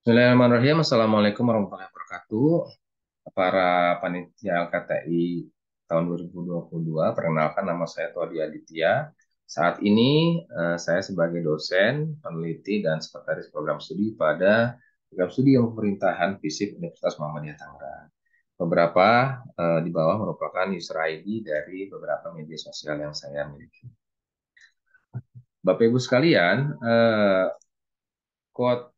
Bismillahirrahmanirrahim. Assalamualaikum warahmatullahi wabarakatuh. Para panitia LKTI tahun 2022, perkenalkan nama saya Todi Aditya. Saat ini eh, saya sebagai dosen, peneliti, dan sekretaris program studi pada program studi yang pemerintahan FISIP Universitas Muhammadiyah Tangerang. Beberapa eh, di bawah merupakan user ID dari beberapa media sosial yang saya miliki. Bapak Ibu sekalian, eh, quote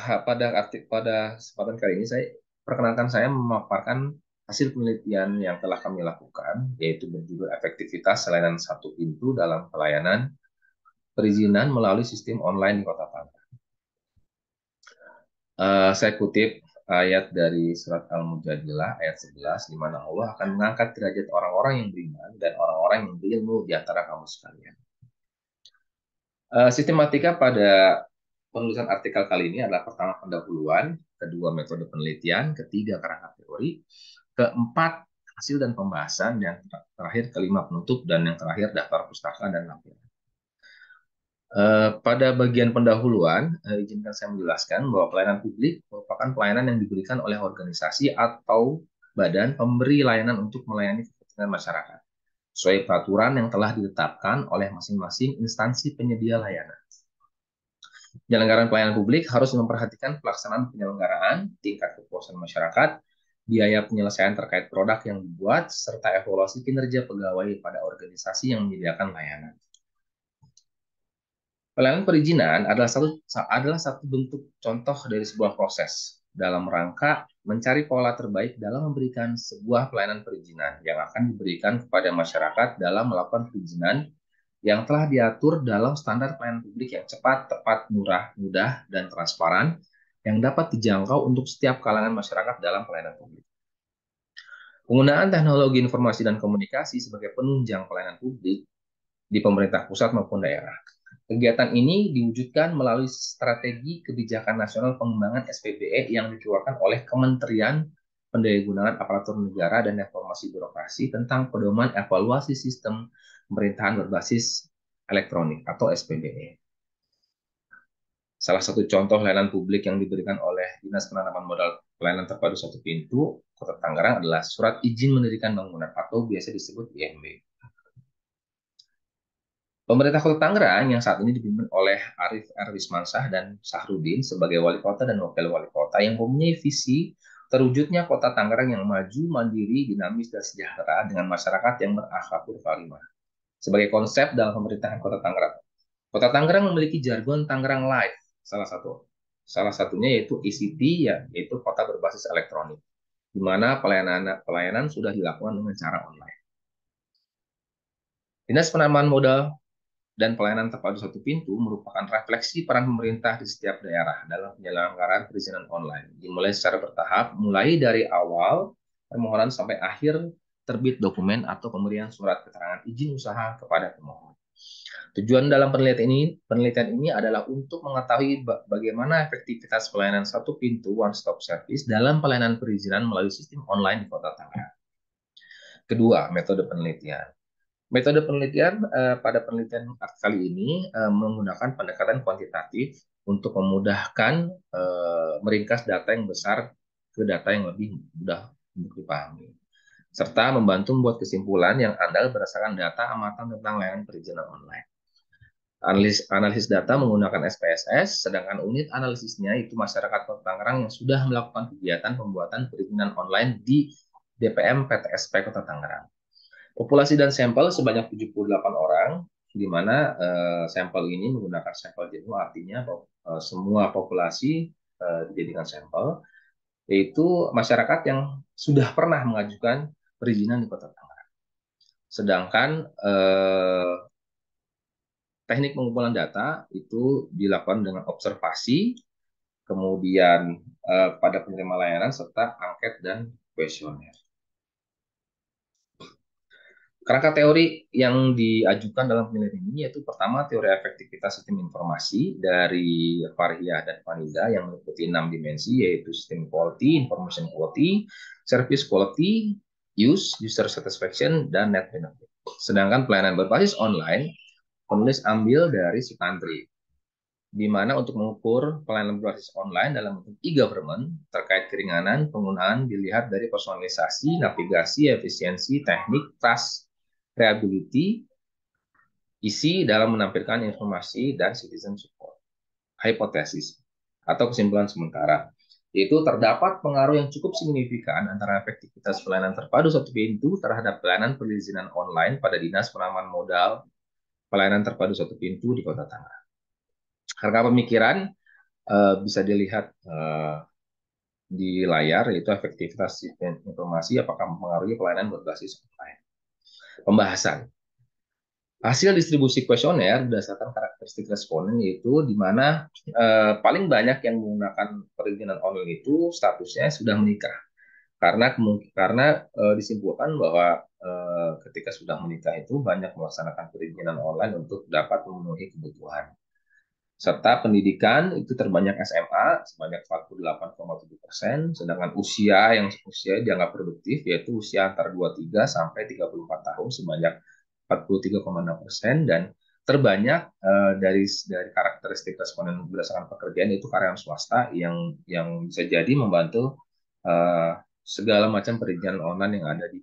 pada arti, pada kesempatan kali ini saya perkenalkan saya memaparkan hasil penelitian yang telah kami lakukan yaitu berjudul efektivitas layanan satu pintu dalam pelayanan perizinan melalui sistem online di Kota Tangerang. Uh, eh, saya kutip ayat dari surat Al-Mujadilah ayat 11 di mana Allah akan mengangkat derajat orang-orang yang beriman dan orang-orang yang berilmu di antara kamu sekalian. Eh, sistematika pada Penulisan artikel kali ini adalah pertama pendahuluan, kedua metode penelitian, ketiga kerangka teori, keempat hasil dan pembahasan, yang terakhir kelima penutup, dan yang terakhir daftar pustaka dan lampiran. Eh, pada bagian pendahuluan, eh, izinkan saya menjelaskan bahwa pelayanan publik merupakan pelayanan yang diberikan oleh organisasi atau badan pemberi layanan untuk melayani kepentingan masyarakat, sesuai peraturan yang telah ditetapkan oleh masing-masing instansi penyedia layanan penyelenggaraan pelayanan publik harus memperhatikan pelaksanaan penyelenggaraan, tingkat kepuasan masyarakat, biaya penyelesaian terkait produk yang dibuat, serta evaluasi kinerja pegawai pada organisasi yang menyediakan layanan. Pelayanan perizinan adalah satu adalah satu bentuk contoh dari sebuah proses dalam rangka mencari pola terbaik dalam memberikan sebuah pelayanan perizinan yang akan diberikan kepada masyarakat dalam melakukan perizinan yang telah diatur dalam standar pelayanan publik yang cepat, tepat, murah, mudah, dan transparan yang dapat dijangkau untuk setiap kalangan masyarakat dalam pelayanan publik. Penggunaan teknologi informasi dan komunikasi sebagai penunjang pelayanan publik di pemerintah pusat maupun daerah. Kegiatan ini diwujudkan melalui strategi kebijakan nasional pengembangan SPBE yang dikeluarkan oleh Kementerian Pendayagunaan Aparatur Negara dan Reformasi Birokrasi tentang pedoman evaluasi sistem pemerintahan berbasis elektronik atau SPBE. Salah satu contoh layanan publik yang diberikan oleh Dinas Penanaman Modal Pelayanan Terpadu Satu Pintu Kota Tangerang adalah surat izin mendirikan bangunan atau biasa disebut IMB. Pemerintah Kota Tangerang yang saat ini dipimpin oleh Arif R. Mansah dan Sahrudin sebagai wali kota dan wakil wali kota yang mempunyai visi terwujudnya kota Tangerang yang maju, mandiri, dinamis, dan sejahtera dengan masyarakat yang berakhlakul karimah sebagai konsep dalam pemerintahan Kota Tangerang. Kota Tangerang memiliki jargon Tangerang Life, salah satu salah satunya yaitu ICT e ya, yaitu kota berbasis elektronik, di mana pelayanan pelayanan sudah dilakukan dengan cara online. Dinas Penambahan Modal dan pelayanan terpadu satu pintu merupakan refleksi peran pemerintah di setiap daerah dalam penyelenggaraan perizinan online, dimulai secara bertahap, mulai dari awal permohonan sampai akhir terbit dokumen atau pemberian surat keterangan izin usaha kepada pemohon. Tujuan dalam penelitian ini, penelitian ini adalah untuk mengetahui bagaimana efektivitas pelayanan satu pintu one stop service dalam pelayanan perizinan melalui sistem online di Kota Tangerang. Kedua, metode penelitian. Metode penelitian eh, pada penelitian kali ini eh, menggunakan pendekatan kuantitatif untuk memudahkan eh, meringkas data yang besar ke data yang lebih mudah untuk dipahami serta membantu membuat kesimpulan yang andal berdasarkan data amatan tentang layanan perizinan online. Analis, analisis data menggunakan SPSS, sedangkan unit analisisnya itu masyarakat Kota Tangerang yang sudah melakukan kegiatan pembuatan perizinan online di DPM PTSP Kota Tangerang. Populasi dan sampel sebanyak 78 orang, di mana uh, sampel ini menggunakan sampel jenuh, artinya uh, semua populasi uh, dijadikan sampel, yaitu masyarakat yang sudah pernah mengajukan perizinan di Kota Tangerang. Sedangkan eh, teknik pengumpulan data itu dilakukan dengan observasi, kemudian eh, pada penerima layanan serta angket dan kuesioner. Kerangka teori yang diajukan dalam penelitian ini yaitu pertama teori efektivitas sistem informasi dari Farhia dan Vanida yang meliputi enam dimensi yaitu sistem quality, information quality, service quality, use, user satisfaction, dan net benefit. Sedangkan pelayanan berbasis online, penulis ambil dari si country, di mana untuk mengukur pelayanan berbasis online dalam bentuk e-government terkait keringanan penggunaan dilihat dari personalisasi, navigasi, efisiensi, teknik, trust, reliability, isi dalam menampilkan informasi dan citizen support. Hipotesis atau kesimpulan sementara yaitu terdapat pengaruh yang cukup signifikan antara efektivitas pelayanan terpadu satu pintu terhadap pelayanan perizinan online pada Dinas Penanaman Modal Pelayanan Terpadu Satu Pintu di Kota Tangerang. Harga pemikiran eh, bisa dilihat eh, di layar yaitu efektivitas informasi apakah mempengaruhi pelayanan berbasis online. Pembahasan Hasil distribusi kuesioner berdasarkan karakteristik responden yaitu di mana eh, paling banyak yang menggunakan perizinan online itu statusnya sudah menikah. Karena karena eh, disimpulkan bahwa eh, ketika sudah menikah itu banyak melaksanakan perizinan online untuk dapat memenuhi kebutuhan. Serta pendidikan itu terbanyak SMA sebanyak 48,7 persen, sedangkan usia yang usia dianggap produktif yaitu usia antara 23 sampai 34 tahun sebanyak 43,6 persen dan terbanyak uh, dari dari karakteristik responden berdasarkan pekerjaan itu karyawan swasta yang yang bisa jadi membantu uh, segala macam perizinan online yang ada di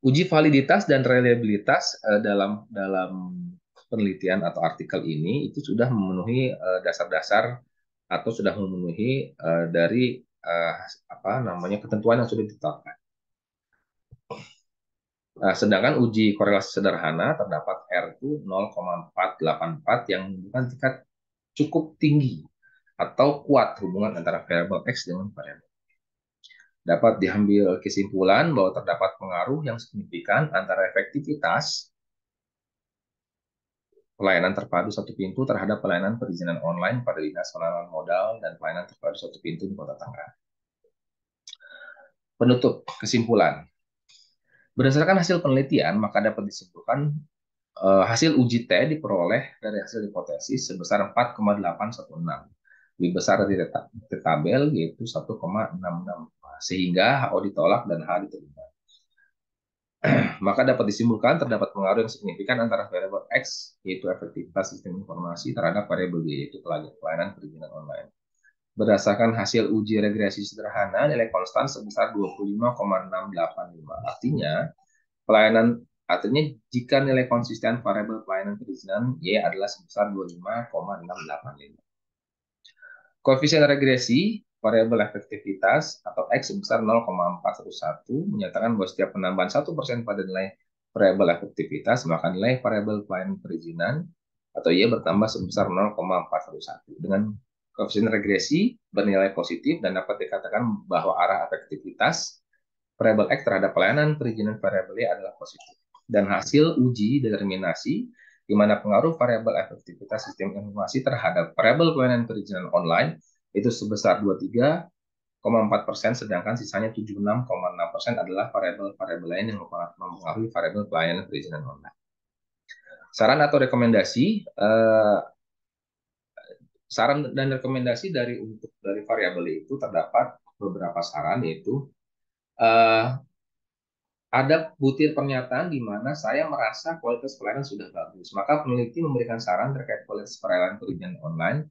uji validitas dan reliabilitas uh, dalam dalam penelitian atau artikel ini itu sudah memenuhi dasar-dasar uh, atau sudah memenuhi uh, dari uh, apa namanya ketentuan yang sudah ditetapkan. Nah, sedangkan uji korelasi sederhana terdapat R itu 0,484 yang menunjukkan tingkat cukup tinggi atau kuat hubungan antara variabel X dengan variabel Dapat diambil kesimpulan bahwa terdapat pengaruh yang signifikan antara efektivitas pelayanan terpadu satu pintu terhadap pelayanan perizinan online pada dinas penanaman modal dan pelayanan terpadu satu pintu di Kota Tangerang. Penutup kesimpulan, Berdasarkan hasil penelitian, maka dapat disimpulkan uh, hasil uji T diperoleh dari hasil hipotesis sebesar 4,816, lebih besar dari tabel yaitu 1,66 sehingga HO ditolak dan H diterima. Maka dapat disimpulkan terdapat pengaruh yang signifikan antara variabel X yaitu efektivitas sistem informasi terhadap variabel Y yaitu pelayanan perizinan online berdasarkan hasil uji regresi sederhana nilai konstan sebesar 25,685. Artinya, pelayanan artinya jika nilai konsisten variabel pelayanan perizinan Y adalah sebesar 25,685. Koefisien regresi variabel efektivitas atau X sebesar 0,411 menyatakan bahwa setiap penambahan 1% pada nilai variabel efektivitas maka nilai variabel pelayanan perizinan atau Y bertambah sebesar 0,411 dengan koefisien regresi bernilai positif dan dapat dikatakan bahwa arah efektivitas variable X terhadap pelayanan perizinan variable Y adalah positif. Dan hasil uji determinasi di mana pengaruh variabel efektivitas sistem informasi terhadap variabel pelayanan perizinan online itu sebesar 23,4 persen, sedangkan sisanya 76,6 persen adalah variabel-variabel lain yang mempengaruhi variabel pelayanan perizinan online. Saran atau rekomendasi, eh, saran dan rekomendasi dari untuk dari variabel itu terdapat beberapa saran yaitu uh, ada butir pernyataan di mana saya merasa kualitas pelayanan sudah bagus. Maka peneliti memberikan saran terkait kualitas pelayanan perizinan online.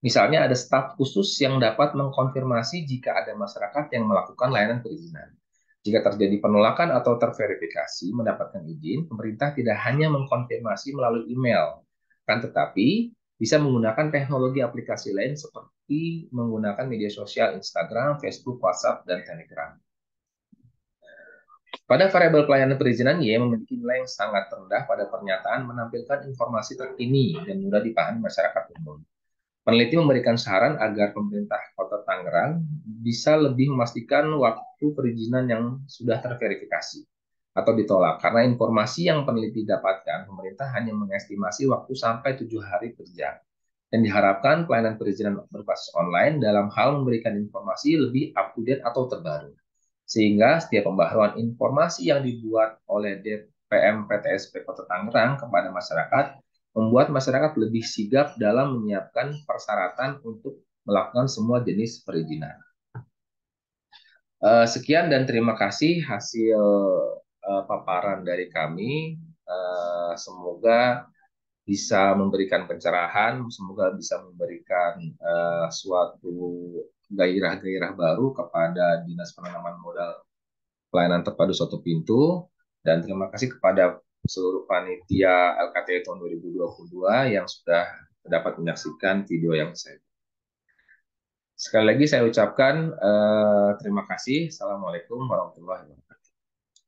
Misalnya ada staf khusus yang dapat mengkonfirmasi jika ada masyarakat yang melakukan layanan perizinan. Jika terjadi penolakan atau terverifikasi mendapatkan izin, pemerintah tidak hanya mengkonfirmasi melalui email, kan tetapi bisa menggunakan teknologi aplikasi lain seperti menggunakan media sosial Instagram, Facebook, WhatsApp, dan Telegram. Pada variabel pelayanan perizinan, Y memiliki nilai yang sangat rendah pada pernyataan menampilkan informasi terkini dan mudah dipahami masyarakat umum. Peneliti memberikan saran agar pemerintah kota Tangerang bisa lebih memastikan waktu perizinan yang sudah terverifikasi atau ditolak karena informasi yang peneliti dapatkan pemerintah hanya mengestimasi waktu sampai tujuh hari kerja dan diharapkan pelayanan perizinan berbasis online dalam hal memberikan informasi lebih up to date atau terbaru sehingga setiap pembaharuan informasi yang dibuat oleh DPM PTSP Kota Tangerang kepada masyarakat membuat masyarakat lebih sigap dalam menyiapkan persyaratan untuk melakukan semua jenis perizinan. Eh, sekian dan terima kasih hasil uh, paparan dari kami. Uh, semoga bisa memberikan pencerahan, semoga bisa memberikan uh, suatu gairah-gairah baru kepada Dinas Penanaman Modal Pelayanan Terpadu Satu Pintu. Dan terima kasih kepada seluruh panitia LKT tahun 2022 yang sudah dapat menyaksikan video yang saya Sekali lagi saya ucapkan eh, terima kasih. Assalamualaikum warahmatullahi wabarakatuh.